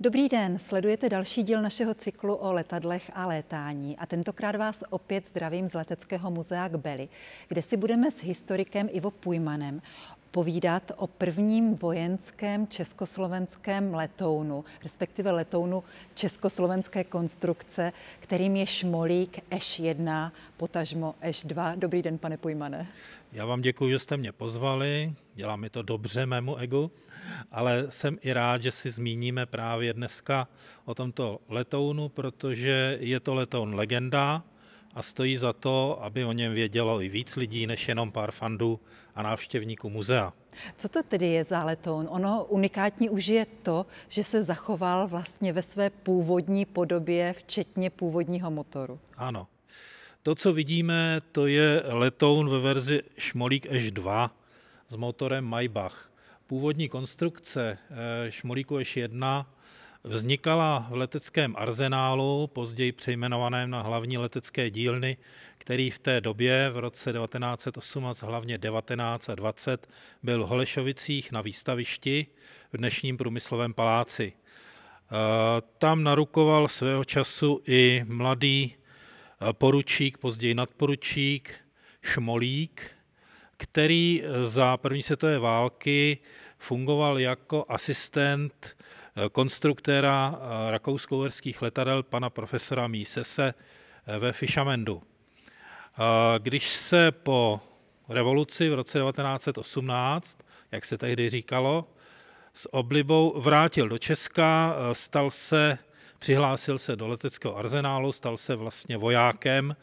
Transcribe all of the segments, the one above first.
Dobrý den, sledujete další díl našeho cyklu o letadlech a létání a tentokrát vás opět zdravím z Leteckého muzea Beli, kde si budeme s historikem Ivo Pujmanem povídat o prvním vojenském československém letounu, respektive letounu československé konstrukce, kterým je šmolík Eš 1 potažmo Eš 2 Dobrý den, pane Pojmane. Já vám děkuji, že jste mě pozvali, dělá mi to dobře mému egu, ale jsem i rád, že si zmíníme právě dneska o tomto letounu, protože je to letoun legenda, a stojí za to, aby o něm vědělo i víc lidí, než jenom pár fandů a návštěvníků muzea. Co to tedy je za letoun? Ono unikátní už je to, že se zachoval vlastně ve své původní podobě, včetně původního motoru. Ano. To, co vidíme, to je letoun ve verzi Šmolík Eš 2 s motorem Maybach. Původní konstrukce eh, Šmolíku Eš 1 Vznikala v leteckém arzenálu, později přejmenovaném na hlavní letecké dílny, který v té době v roce 1918, hlavně 1920 byl v Holešovicích na výstavišti v dnešním průmyslovém paláci. E, tam narukoval svého času i mladý e, poručík, později nadporučík Šmolík, který za první světové války fungoval jako asistent konstruktéra eh, rakousko-uherských letadel pana profesora Mísese eh, ve Fishamendu. Eh, když se po revoluci v roce 1918, jak se tehdy říkalo, s oblibou vrátil do Česka, stal se, přihlásil se do leteckého arzenálu, stal se vlastně vojákem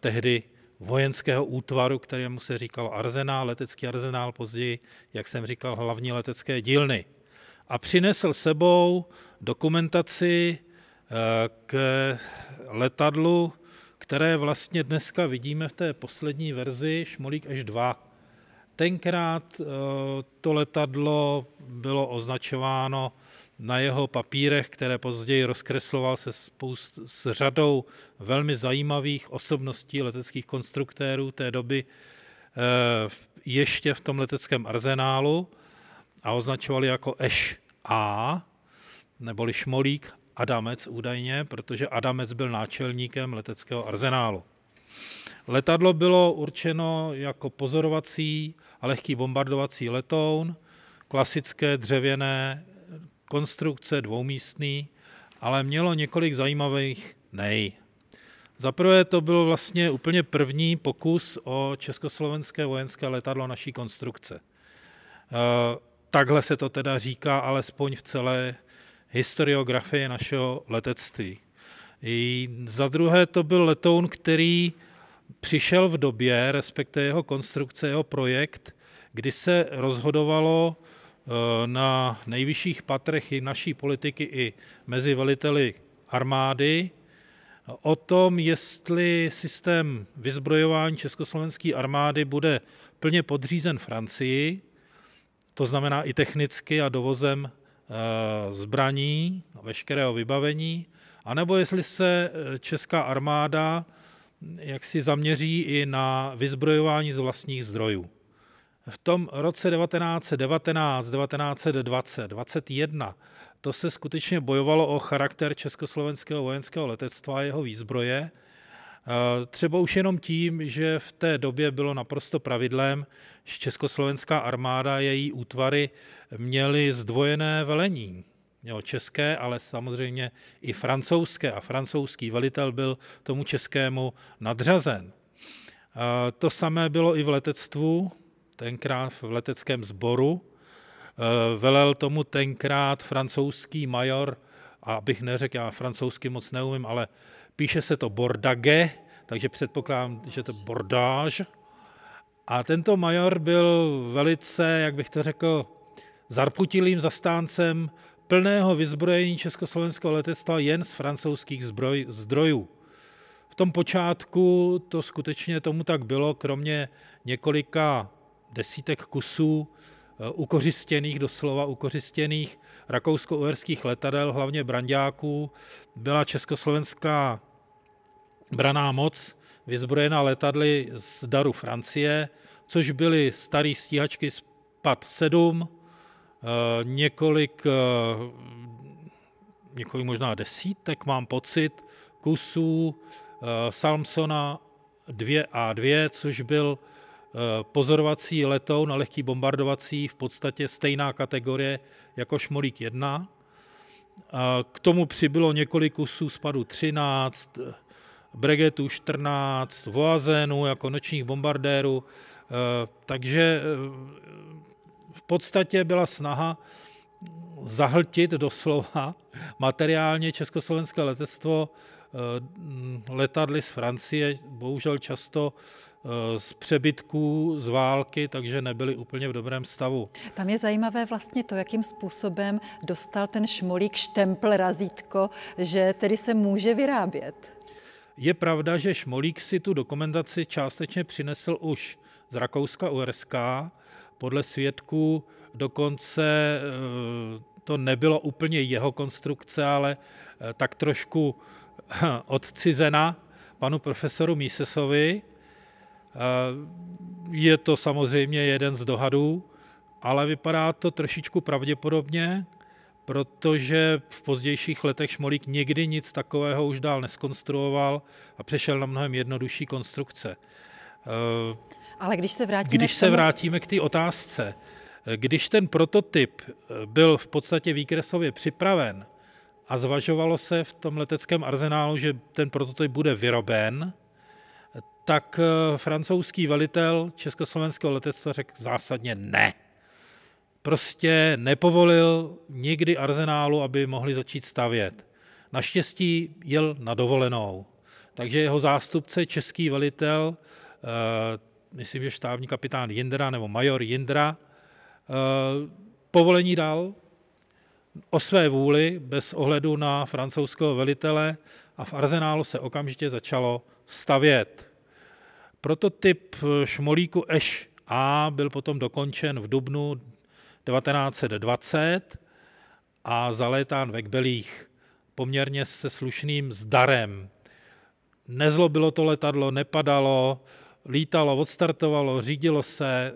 tehdy vojenského útvaru, kterému se říkal arzenál, letecký arzenál, později, jak jsem říkal, hlavní letecké dílny a přinesl sebou dokumentaci eh, k letadlu, které vlastně dneska vidíme v té poslední verzi Šmolík až 2. Tenkrát eh, to letadlo bylo označováno na jeho papírech, které později rozkresloval se spoust, s řadou velmi zajímavých osobností leteckých konstruktérů té doby eh, ještě v tom leteckém arzenálu a označovali jako Eš A, neboli Šmolík Adamec údajně, protože Adamec byl náčelníkem leteckého arzenálu. Letadlo bylo určeno jako pozorovací a lehký bombardovací letoun, klasické dřevěné konstrukce dvoumístný, ale mělo několik zajímavých nej. Za prvé to byl vlastně úplně první pokus o československé vojenské letadlo naší konstrukce. Takhle se to teda říká alespoň v celé historiografii našeho letectví. I za druhé to byl letoun, který přišel v době, respektive jeho konstrukce, jeho projekt, kdy se rozhodovalo eh, na nejvyšších patrech i naší politiky, i mezi veliteli armády, o tom, jestli systém vyzbrojování československé armády bude plně podřízen Francii, to znamená i technicky a dovozem eh, zbraní a veškerého vybavení, anebo jestli se eh, česká armáda hm, jak si zaměří i na vyzbrojování z vlastních zdrojů. V tom roce 1919, 1920, 21 to se skutečně bojovalo o charakter československého vojenského letectva a jeho výzbroje, Třeba už jenom tím, že v té době bylo naprosto pravidlem, že československá armáda, její útvary měly zdvojené velení. Jo, české, ale samozřejmě i francouzské. A francouzský velitel byl tomu českému nadřazen. To samé bylo i v letectvu, tenkrát v leteckém sboru. Velel tomu tenkrát francouzský major, a abych neřekl, já francouzsky moc neumím, ale Píše se to Bordage, takže předpokládám, že to Bordáž. A tento major byl velice, jak bych to řekl, zarputilým zastáncem plného vyzbrojení československého letectva jen z francouzských zbroj, zdrojů. V tom počátku to skutečně tomu tak bylo, kromě několika desítek kusů eh, ukořistěných, doslova ukořistěných rakousko-uherských letadel, hlavně brandáků, byla československá braná moc vyzbrojená letadly z daru Francie, což byly staré stíhačky z PAD 7, několik, eh, několik možná desítek, mám pocit, kusů eh, Salmsona 2A2, což byl eh, pozorovací letoun na lehký bombardovací, v podstatě stejná kategorie jako Šmolík 1. K tomu přibylo několik kusů spadu 13, Bregetu 14, Voazenu jako nočních bombardérů. Eh, takže eh, v podstatě byla snaha zahltit doslova materiálně československé letectvo eh, letadly z Francie, bohužel často z přebytků, z války, takže nebyly úplně v dobrém stavu. Tam je zajímavé vlastně to, jakým způsobem dostal ten šmolík štempl razítko, že tedy se může vyrábět. Je pravda, že Šmolík si tu dokumentaci částečně přinesl už z Rakouska-URSK, podle svědků dokonce eh, to nebylo úplně jeho konstrukce, ale eh, tak trošku eh, odcizena panu profesoru Mísesovi. Je to samozřejmě jeden z dohadů, ale vypadá to trošičku pravděpodobně protože v pozdějších letech Šmolík nikdy nic takového už dál neskonstruoval a přešel na mnohem jednodušší konstrukce. Eh, Ale když se vrátíme, když se vrátíme k té otázce, eh, když ten prototyp eh, byl v podstatě výkresově připraven a zvažovalo se v tom leteckém arzenálu, že ten prototyp bude vyroben, tak francouzský velitel československého letectva řekl zásadně ne prostě nepovolil nikdy arzenálu, aby mohli začít stavět. Naštěstí jel na dovolenou, takže jeho zástupce, český velitel, eh, myslím, že štávní kapitán Jindra nebo major Jindra, eh, povolení dal o své vůli, bez ohledu na francouzského velitele a v arzenálu se okamžitě začalo stavět. Prototyp šmolíku Eš A byl potom dokončen v dubnu 1920 a zalétán ve kbelích poměrně se slušným zdarem. Nezlobilo to letadlo, nepadalo, lítalo, odstartovalo, řídilo se.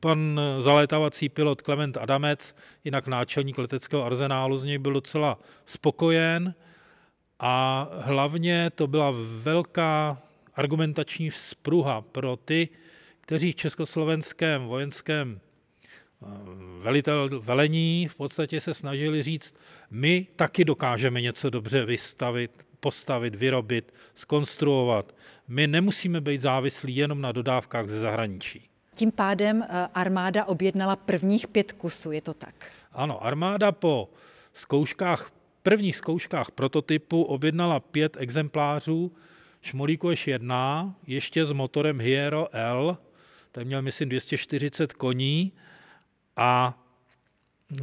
Pan zalétávací pilot Klement Adamec, jinak náčelník leteckého arzenálu, z něj byl docela spokojen a hlavně to byla velká argumentační vzpruha pro ty, kteří v československém vojenském velitel velení v podstatě se snažili říct, my taky dokážeme něco dobře vystavit, postavit, vyrobit, skonstruovat. My nemusíme být závislí jenom na dodávkách ze zahraničí. Tím pádem eh, armáda objednala prvních pět kusů, je to tak? Ano, armáda po zkouškách, prvních zkouškách prototypu objednala pět exemplářů Šmolíku Eš 1, ještě s motorem Hiero L, ten měl myslím 240 koní, a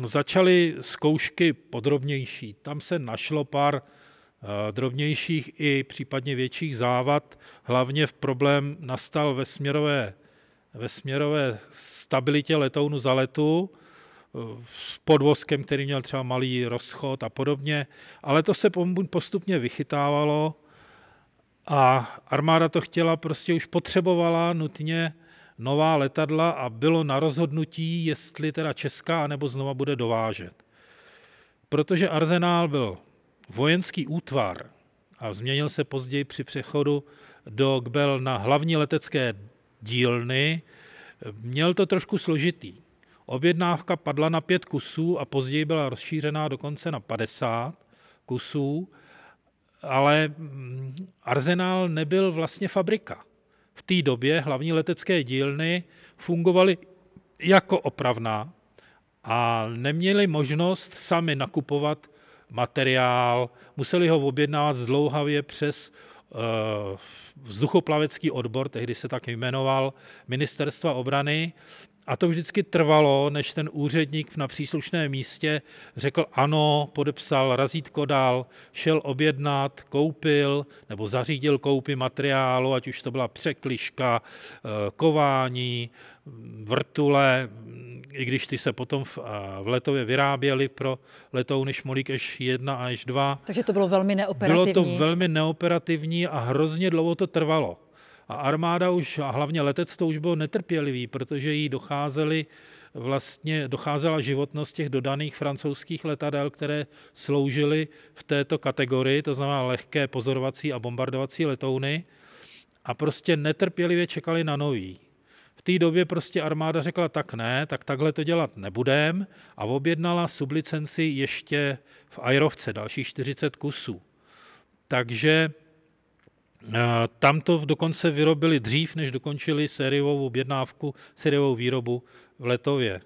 začaly zkoušky podrobnější. Tam se našlo pár eh, drobnějších i případně větších závad. Hlavně v problém nastal ve směrové, ve směrové stabilitě letounu za letu eh, s podvozkem, který měl třeba malý rozchod a podobně. Ale to se postupně vychytávalo a armáda to chtěla, prostě už potřebovala nutně nová letadla a bylo na rozhodnutí, jestli teda česká, nebo znova bude dovážet. Protože arzenál byl vojenský útvar a změnil se později při přechodu do Gbel na hlavní letecké dílny, měl to trošku složitý. Objednávka padla na pět kusů a později byla rozšířená dokonce na 50 kusů, ale mm, arzenál nebyl vlastně fabrika v té době hlavní letecké dílny fungovaly jako opravná a neměli možnost sami nakupovat materiál, museli ho objednávat zdlouhavě přes eh, vzduchoplavecký odbor, tehdy se tak jmenoval, ministerstva obrany, a to vždycky trvalo, než ten úředník na příslušném místě řekl ano, podepsal razítko dál, šel objednat, koupil nebo zařídil koupy materiálu, ať už to byla překliška, eh, kování, vrtule, i když ty se potom v, v letově vyráběly pro letouny Šmolík až 1 a až 2. Takže to bylo velmi neoperativní. Bylo to velmi neoperativní a hrozně dlouho to trvalo. A armáda už, a hlavně letectvo už bylo netrpělivý, protože jí docházely vlastně docházela životnost těch dodaných francouzských letadel, které sloužily v této kategorii, to znamená lehké pozorovací a bombardovací letouny a prostě netrpělivě čekali na nový. V té době prostě armáda řekla tak ne, tak takhle to dělat nebudem a objednala sublicenci ještě v Ajrovce, dalších 40 kusů. Takže Eh, tam to dokonce vyrobili dřív, než dokončili sériovou objednávku, sériovou výrobu v Letově.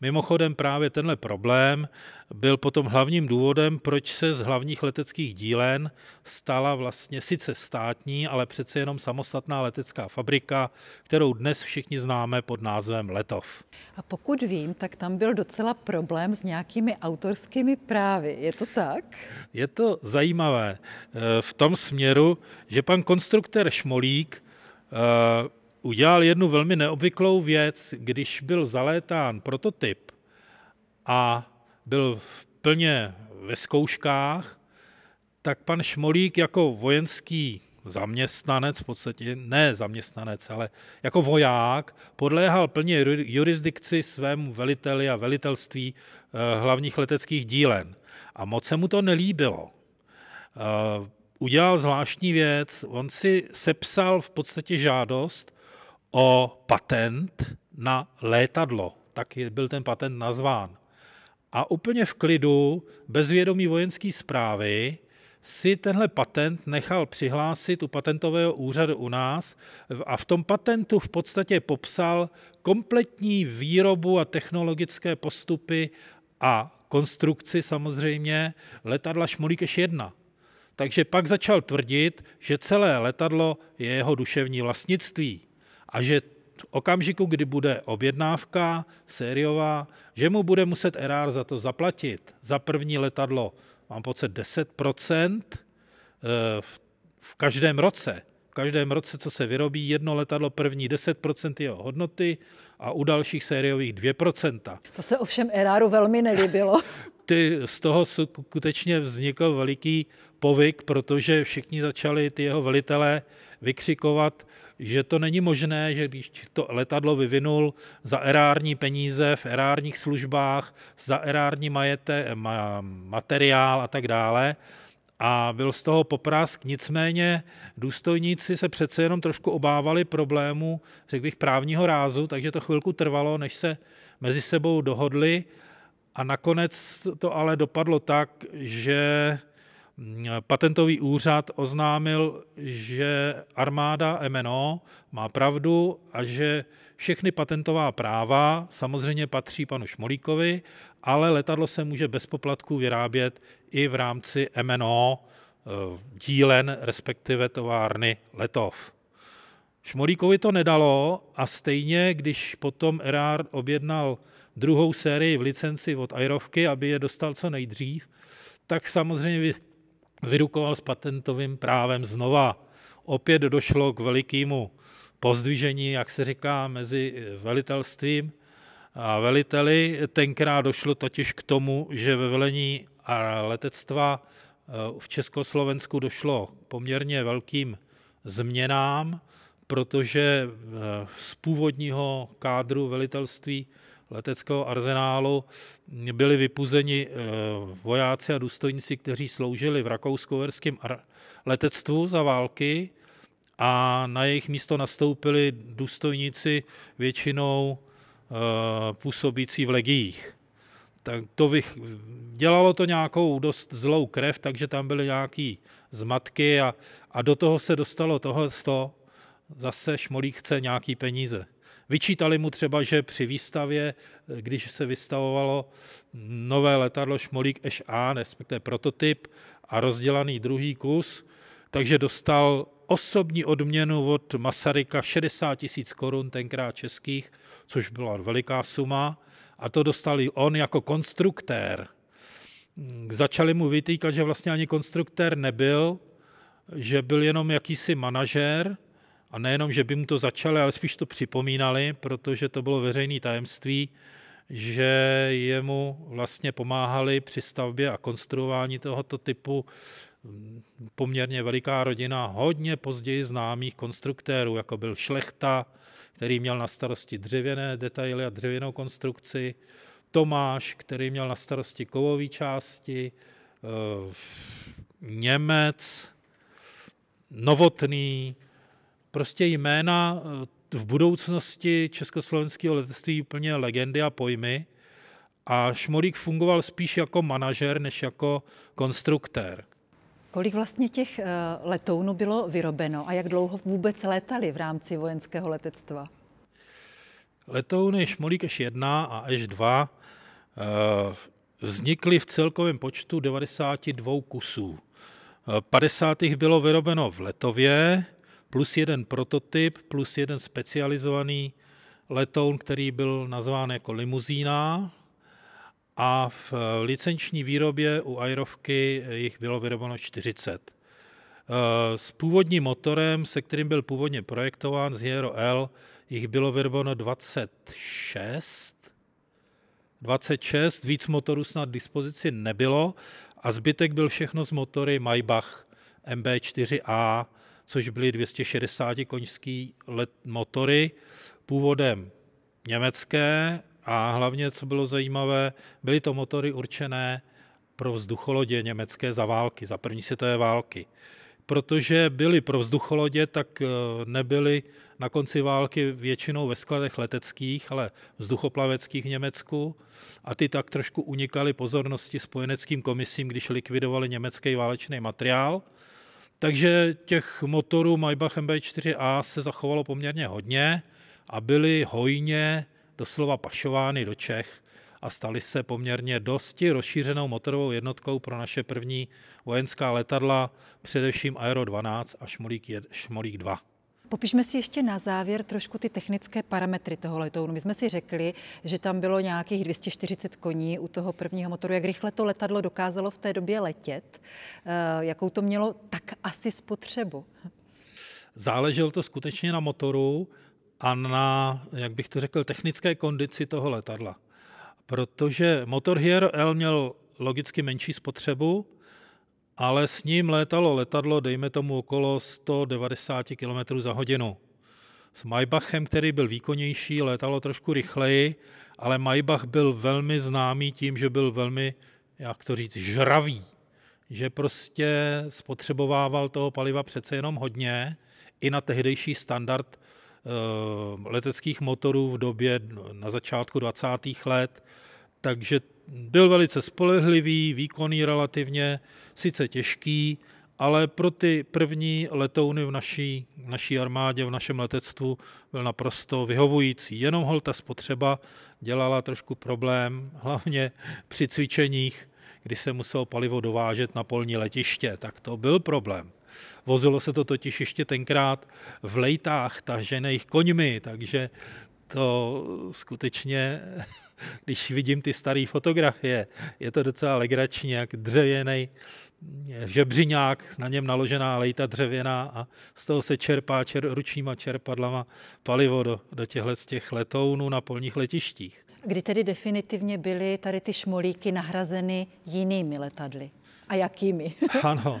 Mimochodem právě tenhle problém byl potom hlavním důvodem, proč se z hlavních leteckých dílen stala vlastně sice státní, ale přece jenom samostatná letecká fabrika, kterou dnes všichni známe pod názvem Letov. A pokud vím, tak tam byl docela problém s nějakými autorskými právy. Je to tak? Je to zajímavé eh, v tom směru, že pan konstruktor Šmolík eh, udělal jednu velmi neobvyklou věc, když byl zalétán prototyp a byl v plně ve zkouškách, tak pan Šmolík jako vojenský zaměstnanec, v podstatě ne zaměstnanec, ale jako voják, podléhal plně jurisdikci svému veliteli a velitelství eh, hlavních leteckých dílen. A moc se mu to nelíbilo. Eh, udělal zvláštní věc, on si sepsal v podstatě žádost o patent na létadlo. Tak byl ten patent nazván. A úplně v klidu, bez vědomí vojenské zprávy, si tenhle patent nechal přihlásit u patentového úřadu u nás a v tom patentu v podstatě popsal kompletní výrobu a technologické postupy a konstrukci samozřejmě letadla Šmolíkeš 1. Takže pak začal tvrdit, že celé letadlo je jeho duševní vlastnictví a že v okamžiku, kdy bude objednávka sériová, že mu bude muset Erár za to zaplatit. Za první letadlo mám pocit 10% eh, v každém roce každém roce, co se vyrobí, jedno letadlo první 10% jeho hodnoty a u dalších sériových 2%. To se ovšem Eráru velmi nelíbilo. Ty, z toho skutečně vznikl veliký povyk, protože všichni začali ty jeho velitelé vykřikovat, že to není možné, že když to letadlo vyvinul za erární peníze v erárních službách, za erární majete, ma, materiál a tak dále, a byl z toho poprask. Nicméně důstojníci se přece jenom trošku obávali problému, řekl bych, právního rázu, takže to chvilku trvalo, než se mezi sebou dohodli. A nakonec to ale dopadlo tak, že Patentový úřad oznámil, že armáda MNO má pravdu a že všechny patentová práva samozřejmě patří panu Šmolíkovi, ale letadlo se může bez poplatků vyrábět i v rámci MNO eh, dílen, respektive továrny Letov. Šmolíkovi to nedalo a stejně, když potom Erard objednal druhou sérii v licenci od Airovky, aby je dostal co nejdřív, tak samozřejmě vyrukoval s patentovým právem znova. Opět došlo k velikému pozdvižení, jak se říká, mezi eh, velitelstvím a veliteli. Tenkrát došlo totiž k tomu, že ve velení a letectva eh, v Československu došlo poměrně velkým změnám, protože eh, z původního kádru velitelství leteckého arzenálu byli vypuzeni eh, vojáci a důstojníci, kteří sloužili v rakousko verském letectvu za války a na jejich místo nastoupili důstojníci většinou eh, působící v legiích. Tak to vych... Dělalo to nějakou dost zlou krev, takže tam byly nějaké zmatky a, a do toho se dostalo tohle, zase Šmolík chce nějaký peníze. Vyčítali mu třeba, že při výstavě, eh, když se vystavovalo nové letadlo Šmolík SA, respektive prototyp a rozdělaný druhý kus, takže dostal osobní odměnu od Masaryka 60 tisíc korun, tenkrát českých, což byla veliká suma, a to dostal i on jako konstruktér. Hmm, začali mu vytýkat, že vlastně ani konstruktér nebyl, že byl jenom jakýsi manažér, a nejenom, že by mu to začali, ale spíš to připomínali, protože to bylo veřejné tajemství, že jemu vlastně pomáhali při stavbě a konstruování tohoto typu poměrně veliká rodina hodně později známých konstruktérů, jako byl Šlechta, který měl na starosti dřevěné detaily a dřevěnou konstrukci, Tomáš, který měl na starosti kovové části, eh, Němec, Novotný, prostě jména eh, v budoucnosti československého letectví úplně legendy a pojmy a Šmolík fungoval spíš jako manažer než jako konstruktér. Kolik vlastně těch eh, letounů bylo vyrobeno a jak dlouho vůbec létali v rámci vojenského letectva? Letouny Šmolík až 1 a až 2 eh, vznikly v celkovém počtu 92 kusů. 50. bylo vyrobeno v Letově, plus jeden prototyp, plus jeden specializovaný letoun, který byl nazván jako limuzína. A v licenční výrobě u Aerovky jich bylo vyrobeno 40. Eh, s původním motorem, se kterým byl původně projektován z Hero L, jich bylo vyrobeno 26. 26, víc motorů snad dispozici nebylo a zbytek byl všechno z motory Maybach MB4A, což byly 260 koňský let, motory původem německé a hlavně, co bylo zajímavé, byly to motory určené pro vzducholodě německé za války, za první světové války. Protože byly pro vzducholodě, tak eh, nebyly na konci války většinou ve skladech leteckých, ale vzduchoplaveckých v Německu a ty tak trošku unikaly pozornosti spojeneckým komisím, když likvidovali německý válečný materiál. Takže těch motorů Maybach MB4A se zachovalo poměrně hodně a byly hojně doslova pašovány do Čech a staly se poměrně dosti rozšířenou motorovou jednotkou pro naše první vojenská letadla, především Aero 12 a Šmolík, 2. Popišme si ještě na závěr trošku ty technické parametry toho letounu. My jsme si řekli, že tam bylo nějakých 240 koní u toho prvního motoru. Jak rychle to letadlo dokázalo v té době letět? Eh, jakou to mělo tak asi spotřebu? Záleželo to skutečně na motoru a na, jak bych to řekl, technické kondici toho letadla. Protože motor Hero L měl logicky menší spotřebu, ale s ním létalo letadlo, dejme tomu okolo 190 km za hodinu. S Maybachem, který byl výkonnější, létalo trošku rychleji, ale Maybach byl velmi známý tím, že byl velmi, jak to říct, žravý. Že prostě spotřebovával toho paliva přece jenom hodně, i na tehdejší standard eh, leteckých motorů v době no, na začátku 20. let, takže byl velice spolehlivý, výkonný relativně, sice těžký, ale pro ty první letouny v naší, v naší armádě, v našem letectvu byl naprosto vyhovující. Jenom hol ta spotřeba dělala trošku problém, hlavně při cvičeních, kdy se muselo palivo dovážet na polní letiště, tak to byl problém. Vozilo se to totiž ještě tenkrát v lejtách tažených koňmi, takže to skutečně když vidím ty staré fotografie, je to docela legrační, jak dřevěný eh, žebřiňák, na něm naložená lejta dřevěná a z toho se čerpá čer, ručníma čerpadlama palivo do, do těchto z těch letounů na polních letištích. Kdy tedy definitivně byly tady ty šmolíky nahrazeny jinými letadly? A jakými? ano,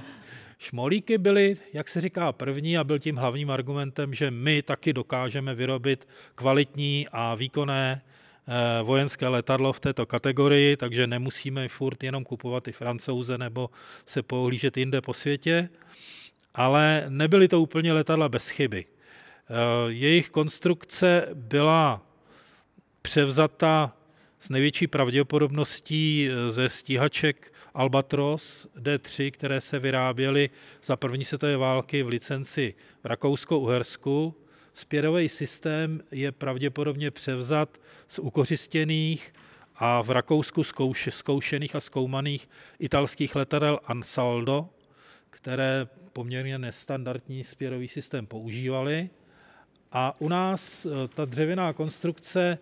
Šmolíky byly, jak se říká, první a byl tím hlavním argumentem, že my taky dokážeme vyrobit kvalitní a výkonné Eh, vojenské letadlo v této kategorii, takže nemusíme furt jenom kupovat i francouze nebo se pohlížet jinde po světě. Ale nebyly to úplně letadla bez chyby. Eh, jejich konstrukce byla převzata s největší pravděpodobností eh, ze stíhaček Albatros D3, které se vyráběly za první světové války v licenci v Rakousko-Uhersku Spěrový systém je pravděpodobně převzat z ukořistěných a v Rakousku zkouš, zkoušených a zkoumaných italských letadel Ansaldo, které poměrně nestandardní spěrový systém používaly, A u nás eh, ta dřevěná konstrukce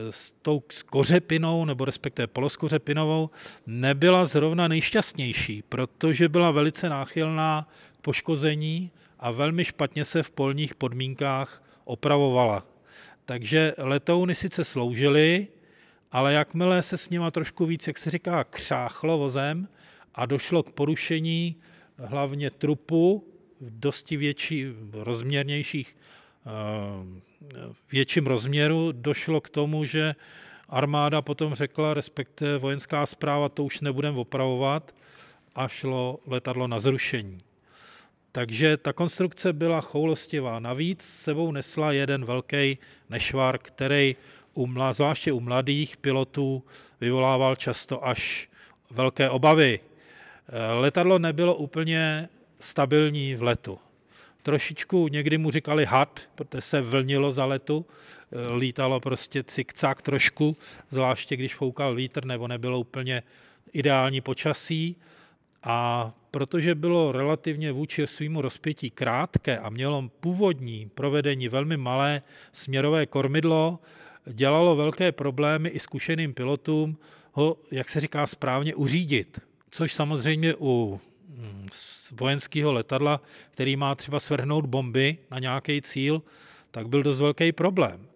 eh, s tou skořepinou, nebo respektive poloskořepinovou, nebyla zrovna nejšťastnější, protože byla velice náchylná k poškození, a velmi špatně se v polních podmínkách opravovala. Takže letouny sice sloužily, ale jakmile se s nima trošku víc, jak se říká, křáchlo vozem a došlo k porušení hlavně trupu v dosti větší, rozměrnějších, eh, větším rozměru, došlo k tomu, že armáda potom řekla, respektive vojenská zpráva, to už nebudeme opravovat a šlo letadlo na zrušení. Takže ta konstrukce byla choulostivá. Navíc sebou nesla jeden velký nešvar, který u mla, zvláště u mladých pilotů vyvolával často až velké obavy. Letadlo nebylo úplně stabilní v letu. Trošičku někdy mu říkali had, protože se vlnilo za letu, lítalo prostě cikcák trošku, zvláště když foukal vítr nebo nebylo úplně ideální počasí. A protože bylo relativně vůči svýmu rozpětí krátké a mělo původní provedení velmi malé směrové kormidlo, dělalo velké problémy i zkušeným pilotům ho, jak se říká, správně uřídit. Což samozřejmě u mm, vojenského letadla, který má třeba svrhnout bomby na nějaký cíl, tak byl dost velký problém.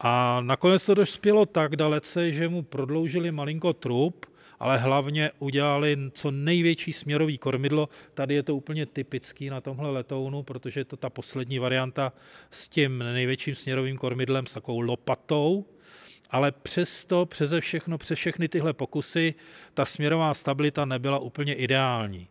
A nakonec to dospělo tak dalece, že mu prodloužili malinko trup, ale hlavně udělali co největší směrový kormidlo. Tady je to úplně typický na tomhle letounu, protože je to ta poslední varianta s tím největším směrovým kormidlem, s takovou lopatou, ale přesto, přeze všechno, přes všechny tyhle pokusy, ta směrová stabilita nebyla úplně ideální.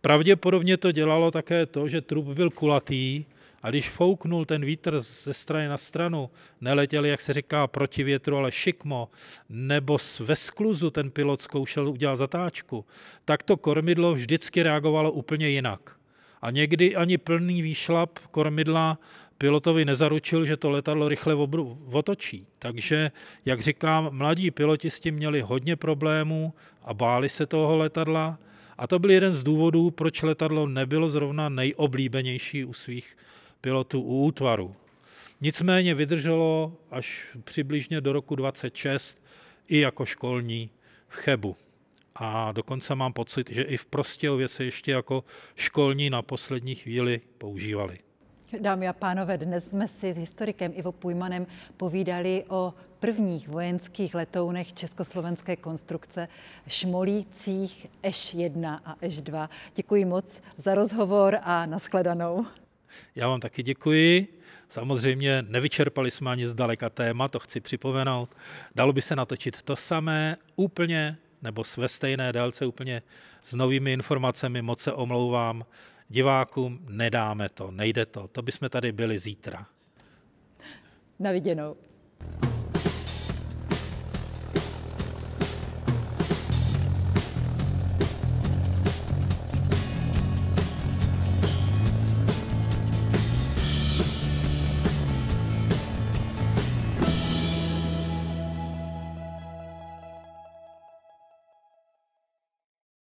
Pravděpodobně to dělalo také to, že trup byl kulatý, a když fouknul ten vítr ze strany na stranu, neletěl, jak se říká, proti větru, ale šikmo, nebo ve skluzu ten pilot zkoušel udělat zatáčku, tak to kormidlo vždycky reagovalo úplně jinak. A někdy ani plný výšlap kormidla pilotovi nezaručil, že to letadlo rychle otočí. Takže, jak říkám, mladí piloti s tím měli hodně problémů a báli se toho letadla. A to byl jeden z důvodů, proč letadlo nebylo zrovna nejoblíbenější u svých pilotů u útvaru. Nicméně vydrželo až přibližně do roku 26 i jako školní v Chebu. A dokonce mám pocit, že i v Prostějově se ještě jako školní na poslední chvíli používali. Dámy a pánové, dnes jsme si s historikem Ivo Půjmanem povídali o prvních vojenských letounech československé konstrukce Šmolících Eš 1 a Eš 2. Děkuji moc za rozhovor a nashledanou. Já vám taky děkuji. Samozřejmě nevyčerpali jsme ani zdaleka téma, to chci připomenout. Dalo by se natočit to samé úplně nebo ve stejné délce úplně s novými informacemi, moc se omlouvám. Divákům nedáme to, nejde to, to by jsme tady byli zítra. Na viděnou.